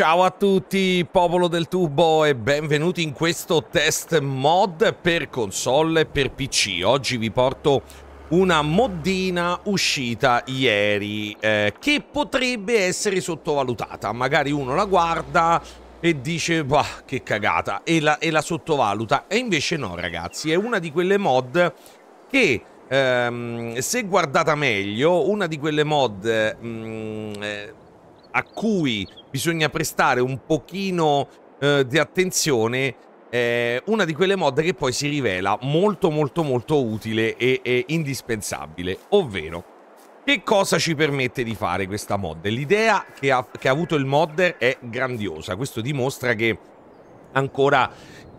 Ciao a tutti popolo del tubo e benvenuti in questo test mod per console e per PC. Oggi vi porto una moddina uscita ieri eh, che potrebbe essere sottovalutata. Magari uno la guarda e dice bah che cagata e la, e la sottovaluta. E invece no ragazzi, è una di quelle mod che ehm, se guardata meglio, una di quelle mod... Ehm, eh, a cui bisogna prestare un pochino eh, di attenzione eh, una di quelle mod che poi si rivela molto molto molto utile e, e indispensabile, ovvero che cosa ci permette di fare questa mod? L'idea che ha, che ha avuto il modder è grandiosa, questo dimostra che ancora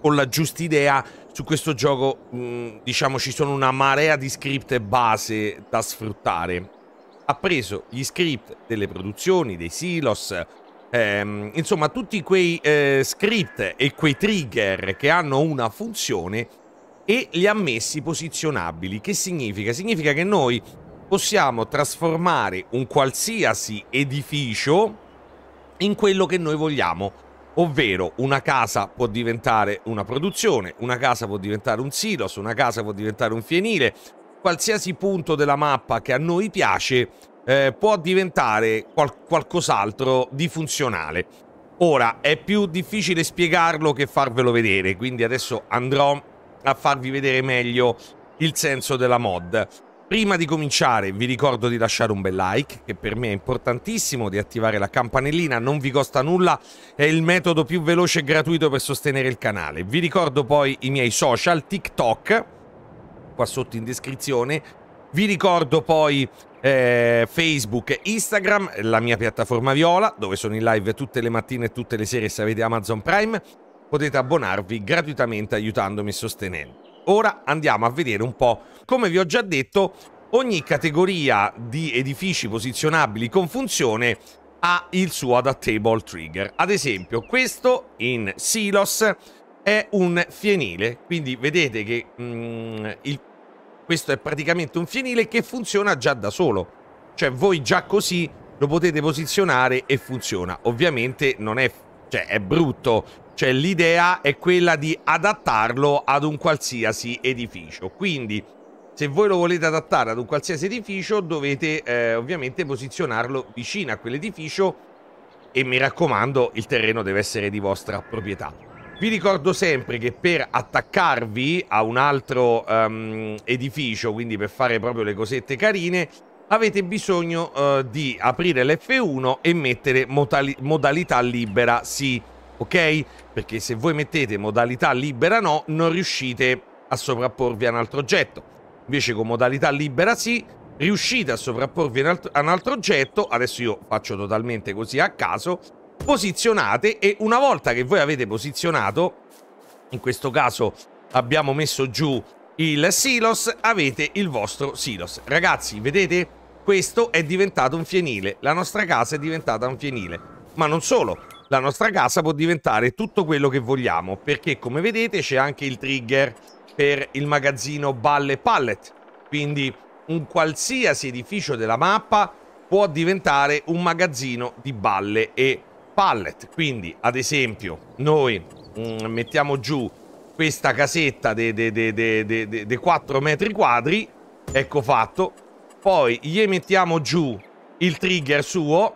con la giusta idea su questo gioco mh, mm, diciamo ci sono una marea di script base da sfruttare Ha preso gli script delle produzioni, dei silos, ehm, insomma tutti quei eh, script e quei trigger che hanno una funzione e li ha messi posizionabili. Che significa? Significa che noi possiamo trasformare un qualsiasi edificio in quello che noi vogliamo. Ovvero una casa può diventare una produzione, una casa può diventare un silos, una casa può diventare un fienile, qualsiasi punto della mappa che a noi piace eh, può diventare qual qualcos'altro di funzionale. Ora, è più difficile spiegarlo che farvelo vedere, quindi adesso andrò a farvi vedere meglio il senso della mod. Prima di cominciare vi ricordo di lasciare un bel like, che per me è importantissimo, di attivare la campanellina, non vi costa nulla, è il metodo più veloce e gratuito per sostenere il canale. Vi ricordo poi i miei social, TikTok, qua sotto in descrizione, vi ricordo poi eh, Facebook e Instagram, la mia piattaforma Viola, dove sono in live tutte le mattine e tutte le sere se avete Amazon Prime. Potete abbonarvi gratuitamente aiutandomi e sostenendo. Ora andiamo a vedere un po', come vi ho già detto, ogni categoria di edifici posizionabili con funzione ha il suo adaptable trigger. Ad esempio, questo in Silos è un fienile, quindi vedete che mm, il questo è praticamente un fienile che funziona già da solo. Cioè voi già così lo potete posizionare e funziona. Ovviamente non è... cioè è brutto. Cioè l'idea è quella di adattarlo ad un qualsiasi edificio. Quindi se voi lo volete adattare ad un qualsiasi edificio dovete eh, ovviamente posizionarlo vicino a quell'edificio e mi raccomando il terreno deve essere di vostra proprietà. Vi ricordo sempre che per attaccarvi a un altro um, edificio, quindi per fare proprio le cosette carine, avete bisogno uh, di aprire l'F1 e mettere modalità libera sì, ok? Perché se voi mettete modalità libera no, non riuscite a sovrapporvi a un altro oggetto. Invece con modalità libera sì, riuscite a sovrapporvi a un altro oggetto, adesso io faccio totalmente così a caso, posizionate e una volta che voi avete posizionato, in questo caso abbiamo messo giù il silos, avete il vostro silos. Ragazzi, vedete? Questo è diventato un fienile, la nostra casa è diventata un fienile, ma non solo, la nostra casa può diventare tutto quello che vogliamo, perché come vedete c'è anche il trigger per il magazzino balle pallet, quindi un qualsiasi edificio della mappa può diventare un magazzino di balle e pallet. Quindi, ad esempio, noi mh, mm, mettiamo giù questa casetta dei 4 metri quadri, ecco fatto. Poi gli mettiamo giù il trigger suo,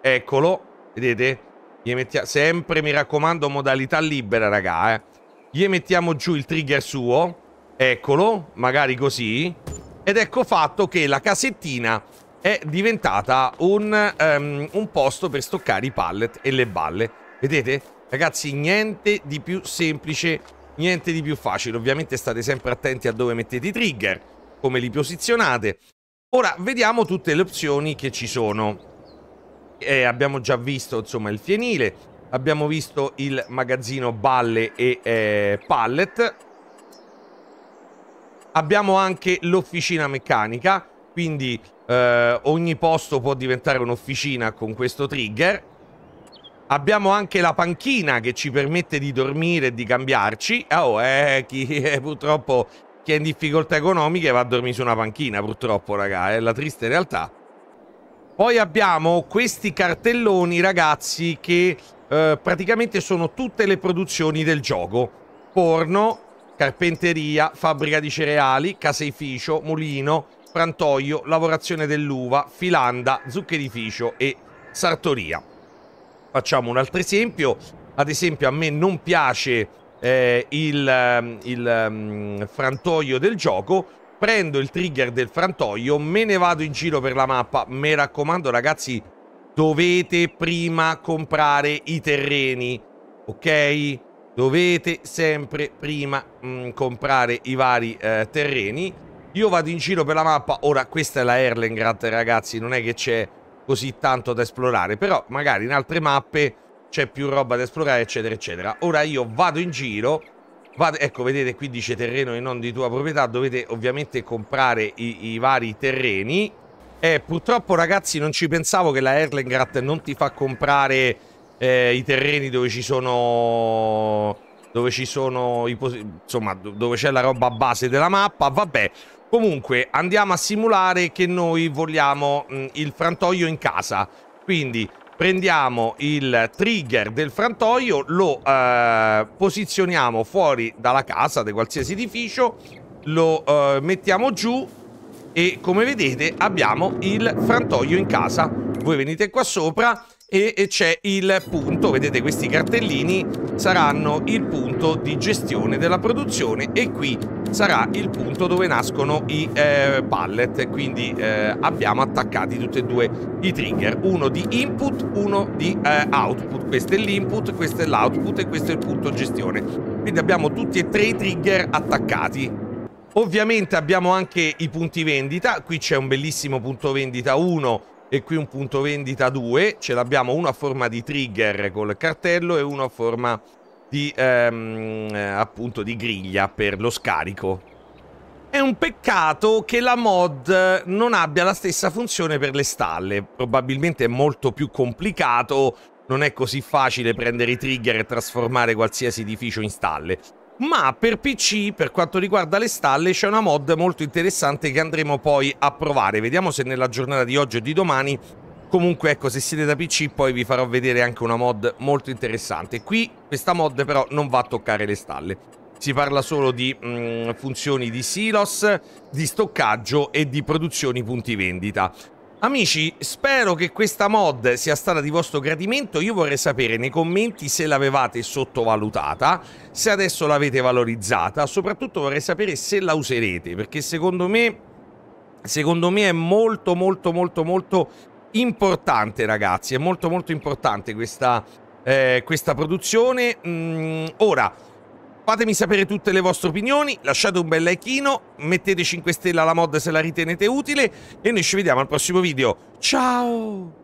eccolo, vedete? Gli mettiamo, sempre, mi raccomando, modalità libera, raga, eh. Gli mettiamo giù il trigger suo, eccolo, magari così. Ed ecco fatto che la casettina è diventata un, um, un posto per stoccare i pallet e le balle. Vedete? Ragazzi, niente di più semplice, niente di più facile. Ovviamente state sempre attenti a dove mettete i trigger, come li posizionate. Ora, vediamo tutte le opzioni che ci sono. Eh, abbiamo già visto, insomma, il fienile, abbiamo visto il magazzino balle e eh, pallet. Abbiamo anche l'officina meccanica, quindi eh, ogni posto può diventare un'officina con questo trigger. Abbiamo anche la panchina che ci permette di dormire e di cambiarci. Ah, oh, eh, chi è purtroppo chi è in difficoltà economiche va a dormire su una panchina, purtroppo, raga, è la triste realtà. Poi abbiamo questi cartelloni, ragazzi, che eh, praticamente sono tutte le produzioni del gioco. Porno, carpenteria, fabbrica di cereali, caseificio, mulino, frantoio, lavorazione dell'uva, filanda, zuccherificio e sartoria. Facciamo un altro esempio, ad esempio a me non piace eh, il, ehm, il um, frantoio del gioco, prendo il trigger del frantoio, me ne vado in giro per la mappa, mi raccomando ragazzi dovete prima comprare i terreni, ok? Dovete sempre prima mh, comprare i vari eh, terreni io vado in giro per la mappa, ora questa è la Erlengrad ragazzi, non è che c'è così tanto da esplorare, però magari in altre mappe c'è più roba da esplorare eccetera eccetera. Ora io vado in giro, vado, ecco vedete qui dice terreno e non di tua proprietà, dovete ovviamente comprare i, i vari terreni. Eh, purtroppo ragazzi non ci pensavo che la Erlengrad non ti fa comprare eh, i terreni dove ci sono... Dove ci sono i... insomma, dove c'è la roba base della mappa, vabbè, Comunque andiamo a simulare che noi vogliamo mh, mm, il frantoio in casa. Quindi prendiamo il trigger del frantoio, lo eh, posizioniamo fuori dalla casa, da qualsiasi edificio, lo eh, mettiamo giù e come vedete abbiamo il frantoio in casa. Voi venite qua sopra e c'è il punto, vedete questi cartellini saranno il punto di gestione della produzione e qui sarà il punto dove nascono i eh, pallet, quindi eh, abbiamo attaccati tutti e due i trigger, uno di input, uno di eh, output, questo è l'input, questo è l'output e questo è il punto gestione, quindi abbiamo tutti e tre i trigger attaccati. Ovviamente abbiamo anche i punti vendita, qui c'è un bellissimo punto vendita 1 e qui un punto vendita 2, ce l'abbiamo uno a forma di trigger col cartello e uno a forma di di, ehm, appunto, di griglia per lo scarico. È un peccato che la mod non abbia la stessa funzione per le stalle. Probabilmente è molto più complicato, non è così facile prendere i trigger e trasformare qualsiasi edificio in stalle. Ma per PC, per quanto riguarda le stalle, c'è una mod molto interessante che andremo poi a provare. Vediamo se nella giornata di oggi o di domani Comunque ecco, se siete da PC poi vi farò vedere anche una mod molto interessante. Qui questa mod però non va a toccare le stalle. Si parla solo di mh, mm, funzioni di silos, di stoccaggio e di produzioni punti vendita. Amici, spero che questa mod sia stata di vostro gradimento, io vorrei sapere nei commenti se l'avevate sottovalutata, se adesso l'avete valorizzata, soprattutto vorrei sapere se la userete, perché secondo me, secondo me è molto molto molto molto importante ragazzi, è molto molto importante questa, eh, questa produzione. Mm, ora, fatemi sapere tutte le vostre opinioni, lasciate un bel likeino, mettete 5 stelle alla mod se la ritenete utile e noi ci vediamo al prossimo video. Ciao!